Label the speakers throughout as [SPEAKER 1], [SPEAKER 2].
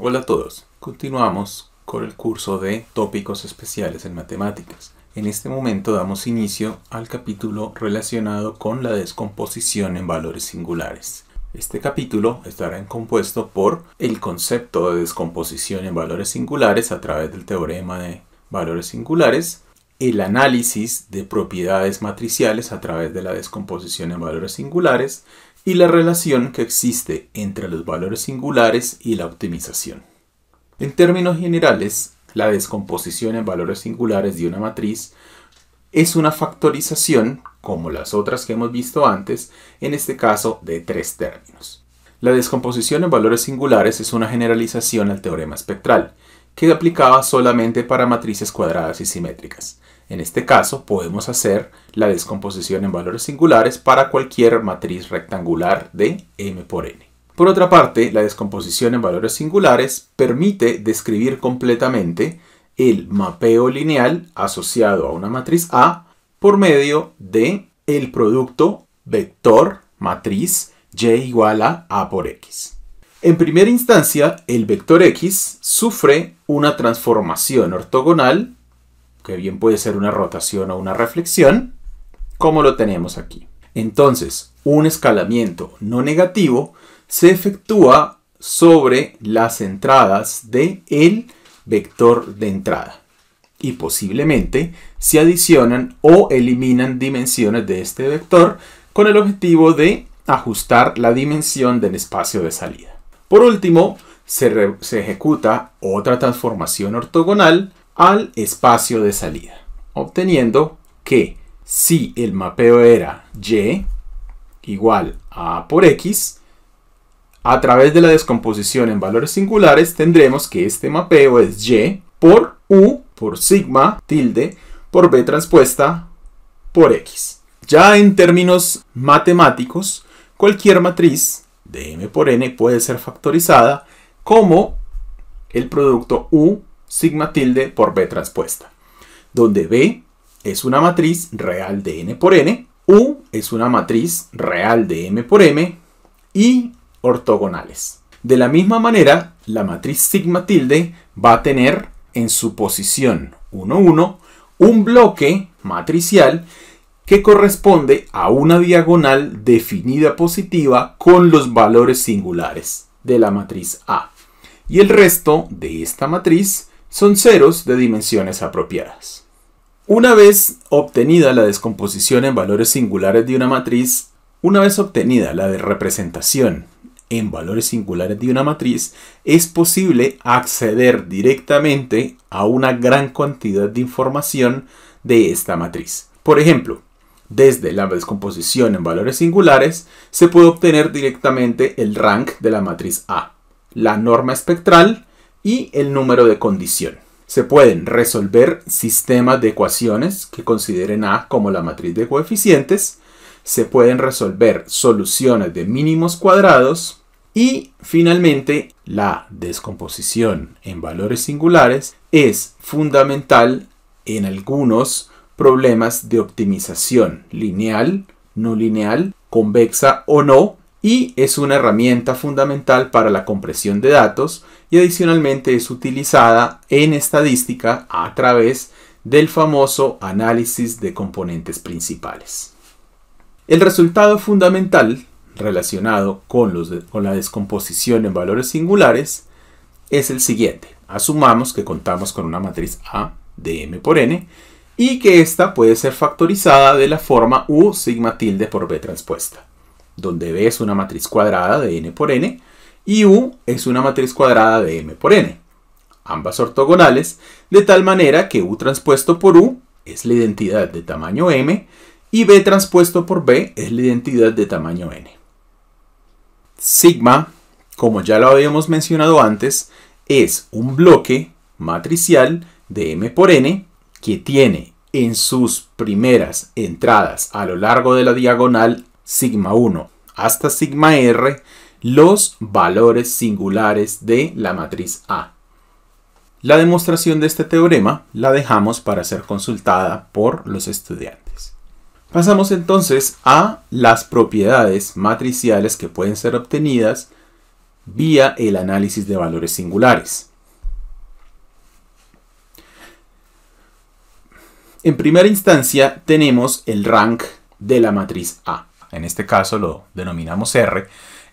[SPEAKER 1] Hola a todos, continuamos con el curso de tópicos especiales en matemáticas. En este momento damos inicio al capítulo relacionado con la descomposición en valores singulares. Este capítulo estará compuesto por el concepto de descomposición en valores singulares a través del teorema de valores singulares, el análisis de propiedades matriciales a través de la descomposición en valores singulares y la relación que existe entre los valores singulares y la optimización. En términos generales, la descomposición en valores singulares de una matriz es una factorización, como las otras que hemos visto antes, en este caso de tres términos. La descomposición en valores singulares es una generalización al teorema espectral, que aplicaba solamente para matrices cuadradas y simétricas. En este caso podemos hacer la descomposición en valores singulares para cualquier matriz rectangular de M por n. Por otra parte, la descomposición en valores singulares permite describir completamente el mapeo lineal asociado a una matriz A por medio de el producto vector matriz y igual a A por X. En primera instancia, el vector x sufre una transformación ortogonal, que bien puede ser una rotación o una reflexión, como lo tenemos aquí. Entonces, un escalamiento no negativo se efectúa sobre las entradas de el vector de entrada y posiblemente se adicionan o eliminan dimensiones de este vector con el objetivo de ajustar la dimensión del espacio de salida. Por último, se, ejecuta otra transformación ortogonal al espacio de salida, obteniendo que si el mapeo era y igual a por x, a través de la descomposición en valores singulares tendremos que este mapeo es y por u por sigma tilde por b transpuesta por x. Ya en términos matemáticos, cualquier matriz de m por n puede ser factorizada como el producto U sigma tilde por B transpuesta, donde B es una matriz real de n por n, U es una matriz real de m por m y ortogonales. De la misma manera, la matriz sigma tilde va a tener en su posición 1,1 un bloque matricial que corresponde a una diagonal definida positiva con los valores singulares de la matriz A. Y el resto de esta matriz son ceros de dimensiones apropiadas. Una vez obtenida la descomposición en valores singulares de una matriz, una vez obtenida la de representación en valores singulares de una matriz, es posible acceder directamente a una gran cantidad de información de esta matriz. Por ejemplo, desde la descomposición en valores singulares se puede obtener directamente el rank de la matriz A, la norma espectral y el número de condición. Se pueden resolver sistemas de ecuaciones que consideren A como la matriz de coeficientes, se pueden resolver soluciones de mínimos cuadrados y finalmente la descomposición en valores singulares es fundamental en algunos problemas de optimización lineal, no lineal, convexa o no, y es una herramienta fundamental para la compresión de datos y adicionalmente es utilizada en estadística a través del famoso análisis de componentes principales. El resultado fundamental relacionado con, la descomposición en valores singulares es el siguiente. Asumamos que contamos con una matriz A de M por N y que esta puede ser factorizada de la forma U sigma tilde por B transpuesta, donde B es una matriz cuadrada de n por n y U es una matriz cuadrada de m por n, ambas ortogonales, de tal manera que U transpuesto por U es la identidad de tamaño m y B transpuesto por B es la identidad de tamaño n. Sigma, como ya lo habíamos mencionado antes, es un bloque matricial de m por n que tiene en sus primeras entradas a lo largo de la diagonal sigma 1 hasta sigma r los valores singulares de la matriz A. La demostración de este teorema la dejamos para ser consultada por los estudiantes. Pasamos entonces a las propiedades matriciales que pueden ser obtenidas vía el análisis de valores singulares. En primera instancia tenemos el rank de la matriz A. En este caso lo denominamos R.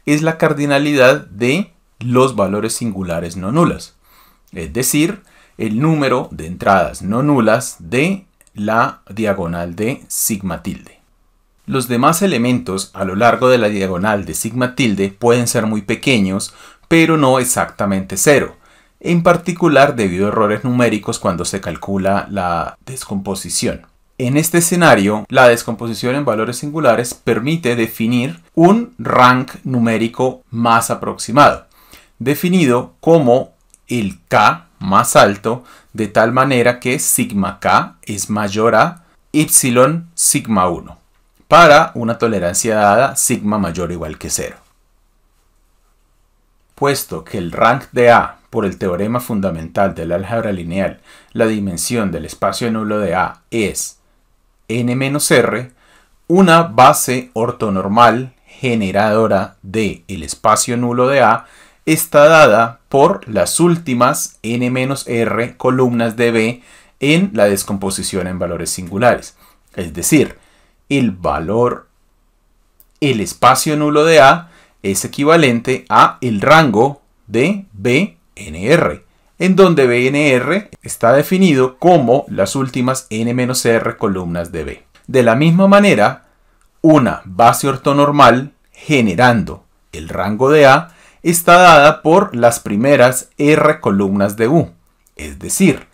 [SPEAKER 1] Es la cardinalidad de los valores singulares no nulas. Es decir, el número de entradas no nulas de la diagonal de sigma tilde. Los demás elementos a lo largo de la diagonal de sigma tilde pueden ser muy pequeños, pero no exactamente cero en particular debido a errores numéricos cuando se calcula la descomposición. En este escenario, la descomposición en valores singulares permite definir un rank numérico más aproximado, definido como el k más alto, de tal manera que sigma k es mayor a y sigma 1, para una tolerancia dada sigma mayor o igual que 0. Puesto que el rank de A por el teorema fundamental del álgebra lineal, la dimensión del espacio nulo de A es n-r, una base ortonormal generadora del el espacio nulo de A está dada por las últimas n-r columnas de B en la descomposición en valores singulares. Es decir, el valor, el espacio nulo de A es equivalente a el rango de BNR, en donde BNR está definido como las últimas n-r columnas de B. De la misma manera, una base ortonormal generando el rango de A está dada por las primeras r columnas de U, es decir,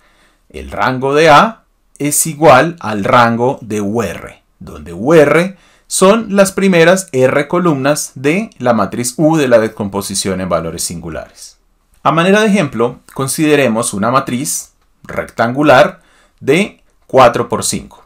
[SPEAKER 1] el rango de A es igual al rango de UR, donde UR son las primeras R columnas de la matriz U de la descomposición en valores singulares. A manera de ejemplo, consideremos una matriz rectangular de 4 por 5.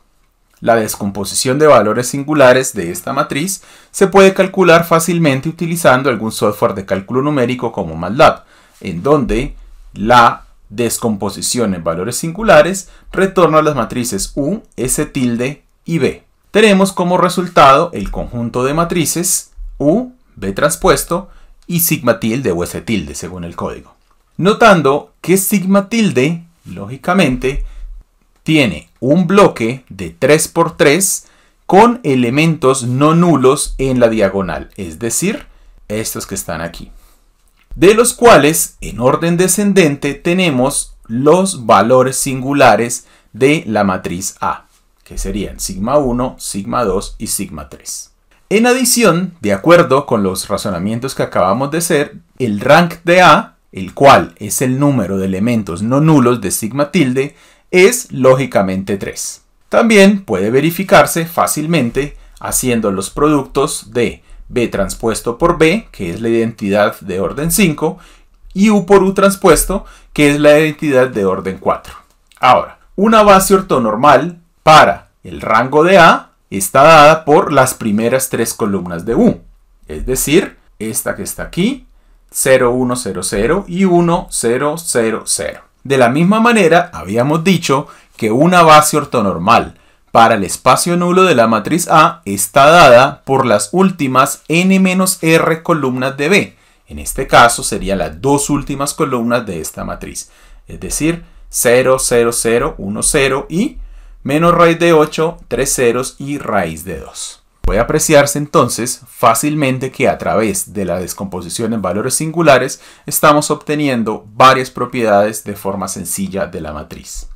[SPEAKER 1] La descomposición de valores singulares de esta matriz se puede calcular fácilmente utilizando algún software de cálculo numérico como MATLAB, en donde la descomposición en valores singulares retorna las matrices U, S tilde y B tenemos como resultado el conjunto de matrices U, B transpuesto y sigma tilde o S tilde según el código. Notando que sigma tilde, lógicamente, tiene un bloque de 3x3 con elementos no nulos en la diagonal, es decir, estos que están aquí. De los cuales, en orden descendente, tenemos los valores singulares de la matriz A que serían sigma 1, sigma 2 y sigma 3. En adición, de acuerdo con los razonamientos que acabamos de hacer, el rank de A, el cual es el número de elementos no nulos de sigma tilde, es lógicamente 3. También puede verificarse fácilmente haciendo los productos de B transpuesto por B, que es la identidad de orden 5, y U por U transpuesto, que es la identidad de orden 4. Ahora, una base ortonormal para el rango de A está dada por las primeras tres columnas de U, es decir, esta que está aquí, 0, 1, 0, 0 y 1, 0, 0, 0. De la misma manera, habíamos dicho que una base ortonormal para el espacio nulo de la matriz A está dada por las últimas n-r columnas de B. En este caso serían las dos últimas columnas de esta matriz, es decir, 0, 0, 0, 1, 0 y menos raíz de 8, 3 ceros y raíz de 2. Puede apreciarse entonces fácilmente que a través de la descomposición en valores singulares estamos obteniendo varias propiedades de forma sencilla de la matriz.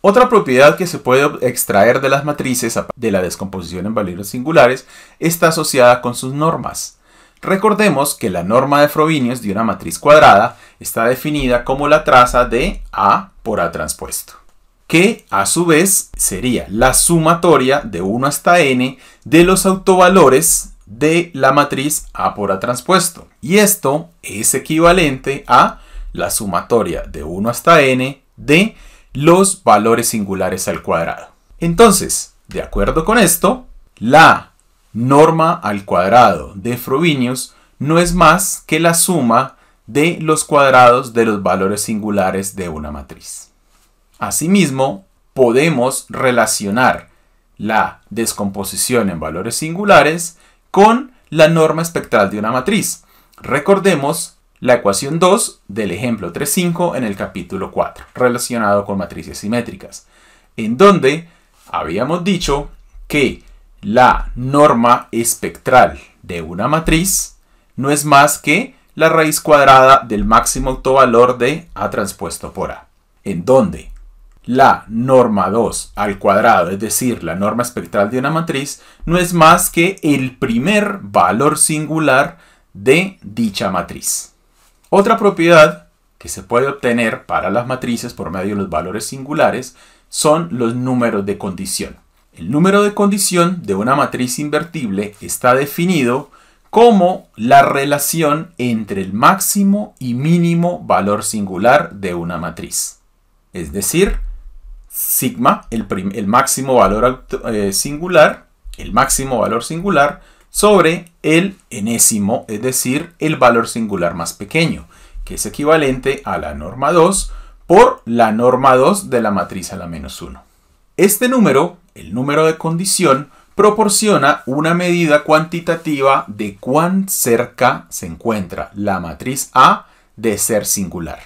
[SPEAKER 1] Otra propiedad que se puede extraer de las matrices de la descomposición en valores singulares está asociada con sus normas. Recordemos que la norma de Frobenius de una matriz cuadrada está definida como la traza de A por A transpuesto que a su vez sería la sumatoria de 1 hasta n de los autovalores de la matriz A por A transpuesto. Y esto es equivalente a la sumatoria de 1 hasta n de los valores singulares al cuadrado. Entonces, de acuerdo con esto, la norma al cuadrado de Frobenius no es más que la suma de los cuadrados de los valores singulares de una matriz. Asimismo, podemos relacionar la descomposición en valores singulares con la norma espectral de una matriz. Recordemos la ecuación 2 del ejemplo 3.5 en el capítulo 4, relacionado con matrices simétricas, en donde habíamos dicho que la norma espectral de una matriz no es más que la raíz cuadrada del máximo autovalor de A transpuesto por A, en donde la norma 2 al cuadrado, es decir, la norma espectral de una matriz, no es más que el primer valor singular de dicha matriz. Otra propiedad que se puede obtener para las matrices por medio de los valores singulares son los números de condición. El número de condición de una matriz invertible está definido como la relación entre el máximo y mínimo valor singular de una matriz. Es decir, sigma, el, máximo valor eh, singular, el máximo valor singular, sobre el enésimo, es decir, el valor singular más pequeño, que es equivalente a la norma 2 por la norma 2 de la matriz a la menos 1. Este número, el número de condición, proporciona una medida cuantitativa de cuán cerca se encuentra la matriz A de ser singular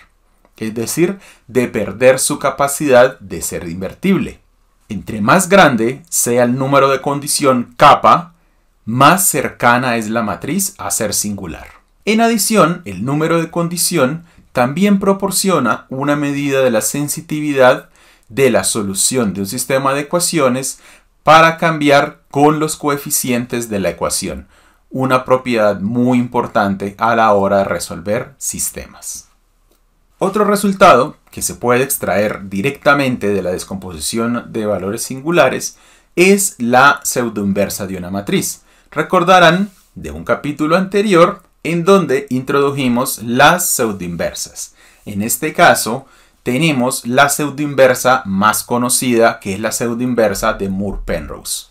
[SPEAKER 1] es decir, de perder su capacidad de ser invertible. Entre más grande sea el número de condición kappa, más cercana es la matriz a ser singular. En adición, el número de condición también proporciona una medida de la sensitividad de la solución de un sistema de ecuaciones para cambiar con los coeficientes de la ecuación, una propiedad muy importante a la hora de resolver sistemas. Otro resultado, que se puede extraer directamente de la descomposición de valores singulares, es la pseudoinversa de una matriz. Recordarán de un capítulo anterior en donde introdujimos las pseudoinversas. En este caso, tenemos la pseudoinversa más conocida, que es la pseudoinversa de Moore-Penrose,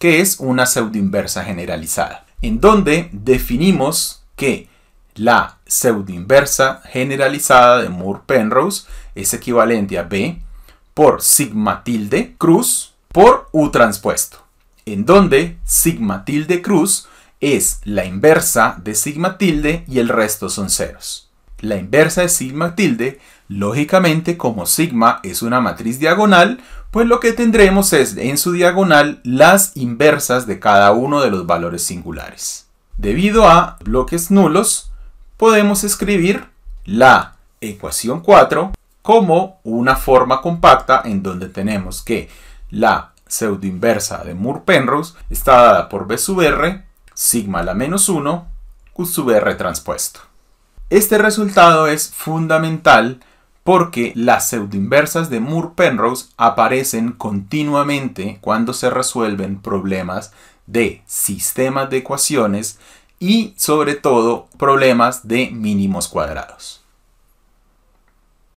[SPEAKER 1] que es una pseudoinversa generalizada, en donde definimos que la pseudoinversa generalizada de Moore-Penrose es equivalente a B por sigma tilde cruz por U transpuesto, en donde sigma tilde cruz es la inversa de sigma tilde y el resto son ceros. La inversa de sigma tilde, lógicamente como sigma es una matriz diagonal, pues lo que tendremos es en su diagonal las inversas de cada uno de los valores singulares. Debido a bloques nulos, podemos escribir la ecuación 4 como una forma compacta en donde tenemos que la pseudoinversa de Moore-Penrose está dada por B sub r, sigma la menos 1, Q sub r transpuesto. Este resultado es fundamental porque las pseudoinversas de Moore-Penrose aparecen continuamente cuando se resuelven problemas de sistemas de ecuaciones y sobre todo problemas de mínimos cuadrados.